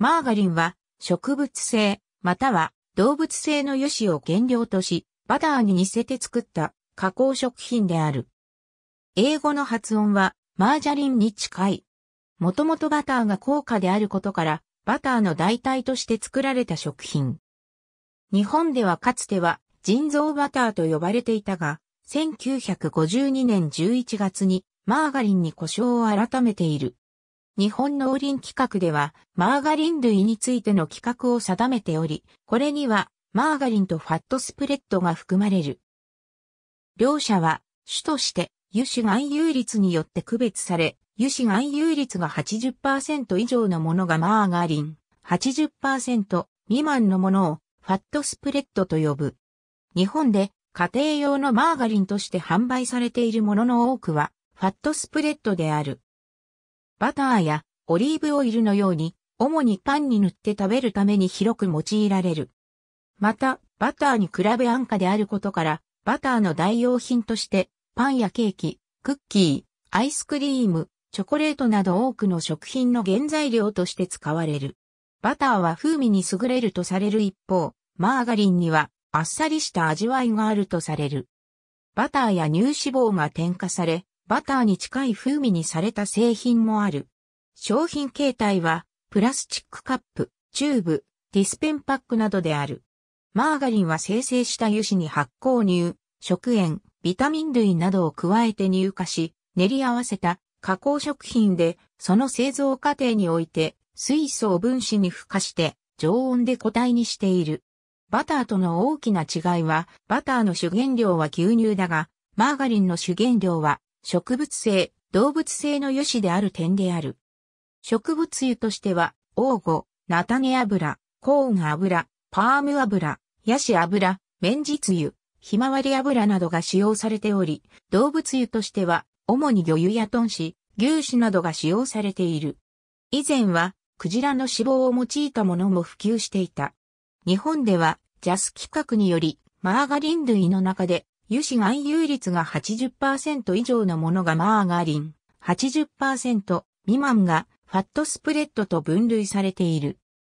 マーガリンは植物性または動物性の油脂を原料とし、バターに似せて作った加工食品である。英語の発音はマージャリンに近い。もともとバターが高価であることから、バターの代替として作られた食品。日本ではかつては人造バターと呼ばれていたが、1952年11月にマーガリンに故障を改めている。日本農林規格では、マーガリン類についての規格を定めており、これには、マーガリンとファットスプレッドが含まれる。両者は、種として、油脂含有率によって区別され、油脂含有率が80%以上のものがマーガリン、80%未満のものをファットスプレッドと呼ぶ。日本で家庭用のマーガリンとして販売されているものの多くはファットスプレッドである。バターやオリーブオイルのように、主にパンに塗って食べるために広く用いられる。また、バターに比べ安価であることから、バターの代用品として、パンやケーキ、クッキー、アイスクリーム、チョコレートなど多くの食品の原材料として使われる。バターは風味に優れるとされる一方、マーガリンにはあっさりした味わいがあるとされる。バターや乳脂肪が添加され、バターに近い風味にされた製品もある。商品形態は、プラスチックカップ、チューブ、ディスペンパックなどである。マーガリンは生成した油脂に発酵乳、食塩、ビタミン類などを加えて乳化し、練り合わせた加工食品で、その製造過程において、水素を分子に付加して、常温で固体にしている。バターとの大きな違いは、バターの主原料は牛乳だが、マーガリンの主原料は植物性、動物性の油脂である点である。植物油としては、黄ゴ、菜種油、コーン油、パーム油、ヤシ油、綿実油、ひまわり油などが使用されており、動物油としては、主に魚油や豚脂、牛脂などが使用されている。以前は、クジラの脂肪を用いたものも普及していた。日本では、ジャス規格により、マーガリン類の中で油脂含有率が80%以上のものがマーガリン、80%未満がファットスプレッドと分類されている。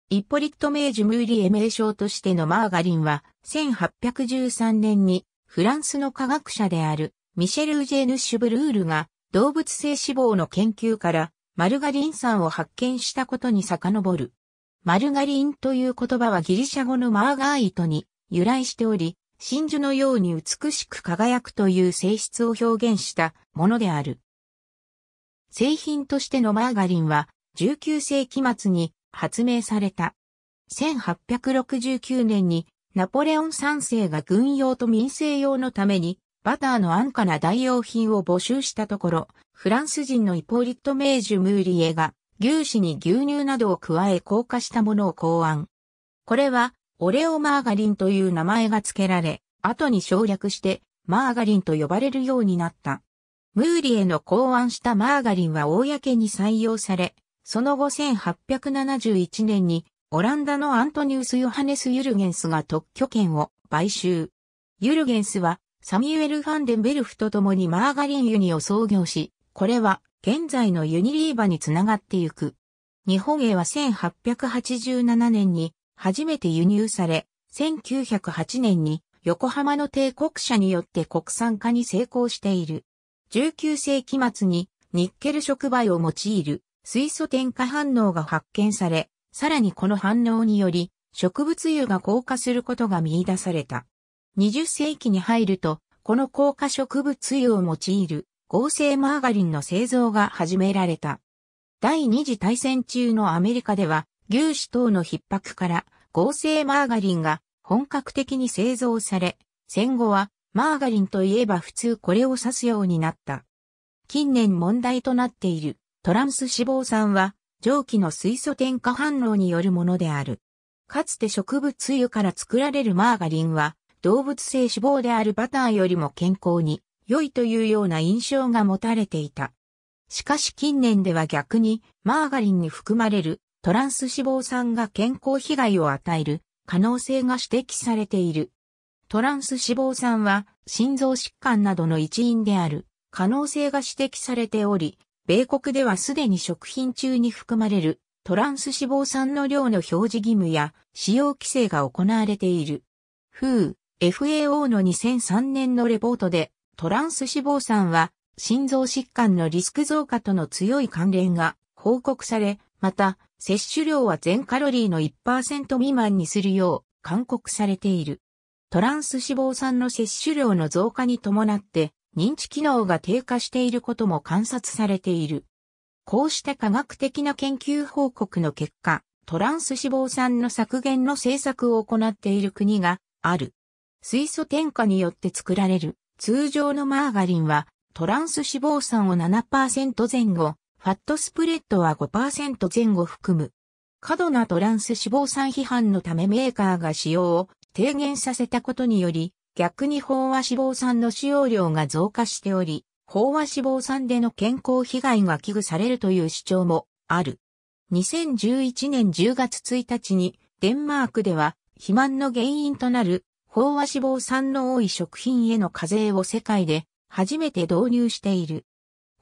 イポリット・メージムーリエ名称としてのマーガリンは、1813年にフランスの科学者であるミシェル・ジェヌ・シュブルールが動物性脂肪の研究からマルガリン酸を発見したことに遡る。マルガリンという言葉はギリシャ語のマーガーイトに由来しており、真珠のように美しく輝くという性質を表現したものである。製品としてのマーガリンは19世紀末に発明された。1869年にナポレオン3世が軍用と民生用のためにバターの安価な代用品を募集したところ、フランス人のイポリット・メージュ・ムーリエが牛脂に牛乳などを加え硬化したものを考案。これはオレオマーガリンという名前が付けられ、後に省略してマーガリンと呼ばれるようになった。ムーリエの考案したマーガリンは公に採用され、その後1871年にオランダのアントニウス・ヨハネス・ユルゲンスが特許権を買収。ユルゲンスはサミュエル・ファンデンベルフと共にマーガリンユニを創業し、これは現在のユニリーバにつながってゆく。日本へは1887年に初めて輸入され、1908年に横浜の帝国社によって国産化に成功している。19世紀末にニッケル触媒を用いる水素添加反応が発見され、さらにこの反応により植物油が硬化することが見出された。20世紀に入ると、この硬化植物油を用いる合成マーガリンの製造が始められた。第二次大戦中のアメリカでは牛脂等の逼迫から合成マーガリンが本格的に製造され、戦後はマーガリンといえば普通これを指すようになった。近年問題となっているトランス脂肪酸は蒸気の水素添加反応によるものである。かつて植物油から作られるマーガリンは動物性脂肪であるバターよりも健康に良いというような印象が持たれていた。しかし近年では逆にマーガリンに含まれるトランス脂肪酸が健康被害を与える可能性が指摘されている。トランス脂肪酸は心臓疾患などの一因である可能性が指摘されており、米国ではすでに食品中に含まれるトランス脂肪酸の量の表示義務や使用規制が行われている。FAO の2003年のレポートでトランス脂肪酸は心臓疾患のリスク増加との強い関連が報告され、また摂取量は全カロリーの1%未満にするよう勧告されている。トランス脂肪酸の摂取量の増加に伴って認知機能が低下していることも観察されている。こうした科学的な研究報告の結果、トランス脂肪酸の削減の政策を行っている国がある。水素添加によって作られる通常のマーガリンはトランス脂肪酸を7%前後ファットスプレッドは5%前後含む。過度なトランス脂肪酸批判のためメーカーが使用を低減させたことにより、逆に飽和脂肪酸の使用量が増加しており、飽和脂肪酸での健康被害が危惧されるという主張もある。2011年10月1日にデンマークでは肥満の原因となる飽和脂肪酸の多い食品への課税を世界で初めて導入している。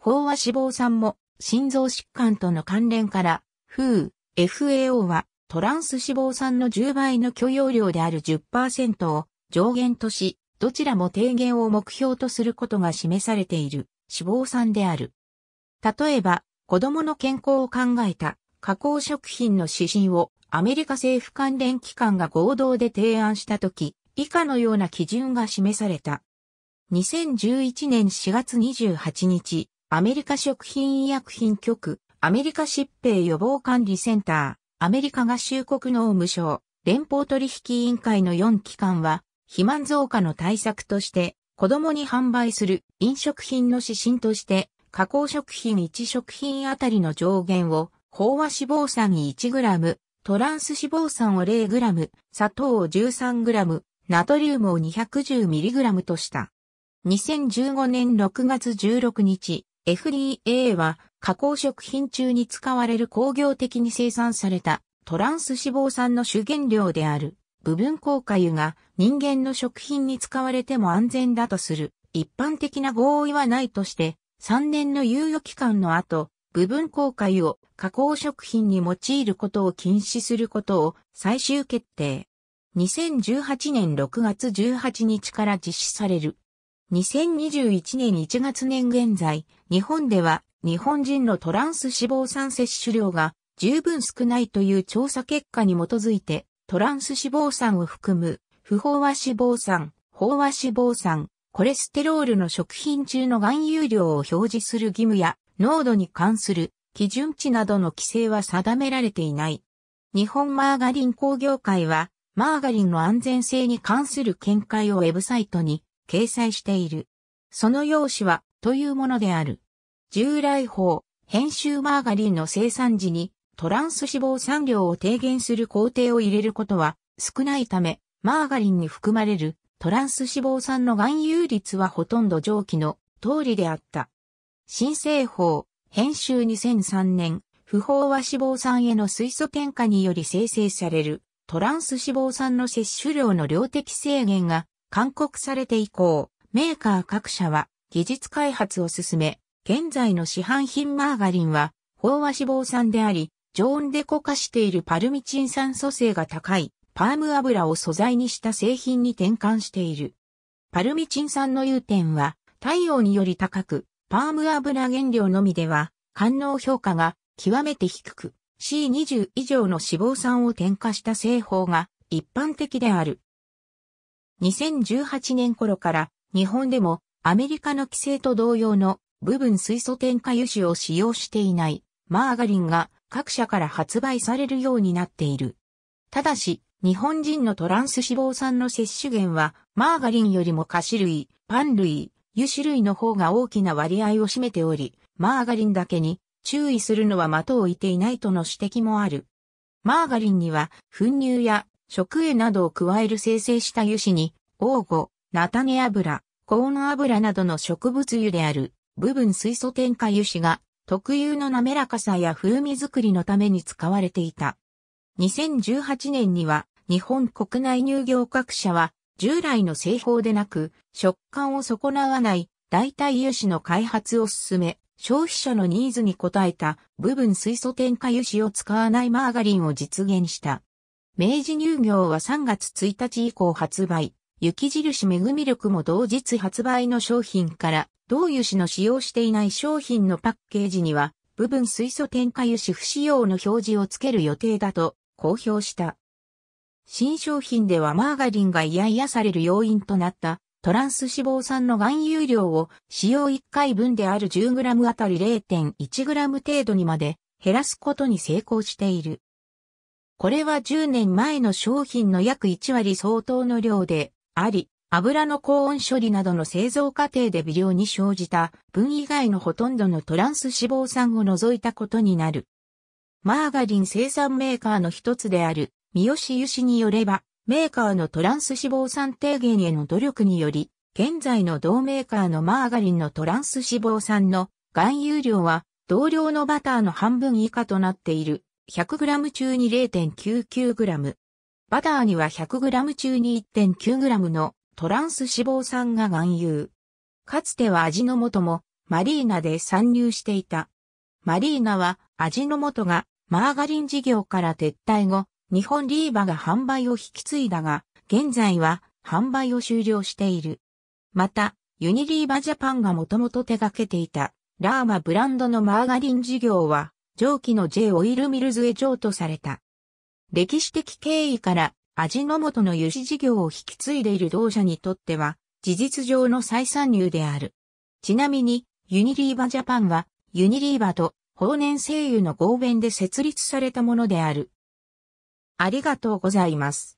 飽和脂肪酸も心臓疾患との関連から、FU、FAO はトランス脂肪酸の10倍の許容量である10%を上限とし、どちらも低減を目標とすることが示されている脂肪酸である。例えば、子供の健康を考えた加工食品の指針をアメリカ政府関連機関が合同で提案したとき、以下のような基準が示された。2011年4月28日、アメリカ食品医薬品局、アメリカ疾病予防管理センター、アメリカ合衆国農務省、連邦取引委員会の4機関は、肥満増加の対策として、子供に販売する飲食品の指針として、加工食品1食品あたりの上限を、飽和脂肪酸 1g、トランス脂肪酸を 0g、砂糖を 13g、ナトリウムを 210mg とした。2015年6月16日、FDA は加工食品中に使われる工業的に生産されたトランス脂肪酸の主原料である部分硬化油が人間の食品に使われても安全だとする一般的な合意はないとして3年の猶予期間の後部分硬化油を加工食品に用いることを禁止することを最終決定。2018年6月18日から実施される2021年1月年現在、日本では日本人のトランス脂肪酸摂取量が十分少ないという調査結果に基づいて、トランス脂肪酸を含む不飽和脂肪酸、飽和脂肪酸、コレステロールの食品中の含有量を表示する義務や濃度に関する基準値などの規制は定められていない。日本マーガリン工業会は、マーガリンの安全性に関する見解をウェブサイトに掲載している。その用紙は、というものである。従来法、編集マーガリンの生産時に、トランス脂肪産量を低減する工程を入れることは少ないため、マーガリンに含まれるトランス脂肪酸の含有率はほとんど上記の通りであった。新製法、編集2003年、不飽和脂肪酸への水素添加により生成されるトランス脂肪酸の摂取量の量的制限が勧告されて以降、メーカー各社は技術開発を進め、現在の市販品マーガリンは、飽和脂肪酸であり、常温で固化しているパルミチン酸素性が高い、パーム油を素材にした製品に転換している。パルミチン酸の融点は、太陽により高く、パーム油原料のみでは、官能評価が極めて低く、C20 以上の脂肪酸を添加した製法が一般的である。2018年頃から日本でもアメリカの規制と同様の部分水素添加油脂を使用していないマーガリンが各社から発売されるようになっている。ただし、日本人のトランス脂肪酸の摂取源はマーガリンよりも菓子類、パン類、油脂類の方が大きな割合を占めており、マーガリンだけに注意するのは的を置いていないとの指摘もある。マーガリンには粉乳や食塩などを加える生成した油脂に、黄ゴ、菜種油、コーン油などの植物油である部分水素添加油脂が特有の滑らかさや風味作りのために使われていた。2018年には日本国内乳業各社は従来の製法でなく食感を損なわない代替油脂の開発を進め消費者のニーズに応えた部分水素添加油脂を使わないマーガリンを実現した。明治乳業は3月1日以降発売、雪印めぐみ力も同日発売の商品から、同油脂の使用していない商品のパッケージには、部分水素添加油脂不使用の表示をつける予定だと公表した。新商品ではマーガリンが嫌々される要因となったトランス脂肪酸の含有量を使用1回分である 10g あたり 0.1g 程度にまで減らすことに成功している。これは10年前の商品の約1割相当の量であり、油の高温処理などの製造過程で微量に生じた分以外のほとんどのトランス脂肪酸を除いたことになる。マーガリン生産メーカーの一つである三好由脂によれば、メーカーのトランス脂肪酸低減への努力により、現在の同メーカーのマーガリンのトランス脂肪酸の含有量は同量のバターの半分以下となっている 100g 中に 0.99g。バターには 100g 中に 1.9g のトランス脂肪酸が含有。かつては味の素もマリーナで参入していた。マリーナは味の素がマーガリン事業から撤退後、日本リーバが販売を引き継いだが、現在は販売を終了している。また、ユニリーバジャパンがもともと手掛けていたラーマブランドのマーガリン事業は上記の J オイルミルズへ譲渡された。歴史的経緯から味の素の輸出事業を引き継いでいる同社にとっては事実上の再参入である。ちなみにユニリーバジャパンはユニリーバと法年精油の合弁で設立されたものである。ありがとうございます。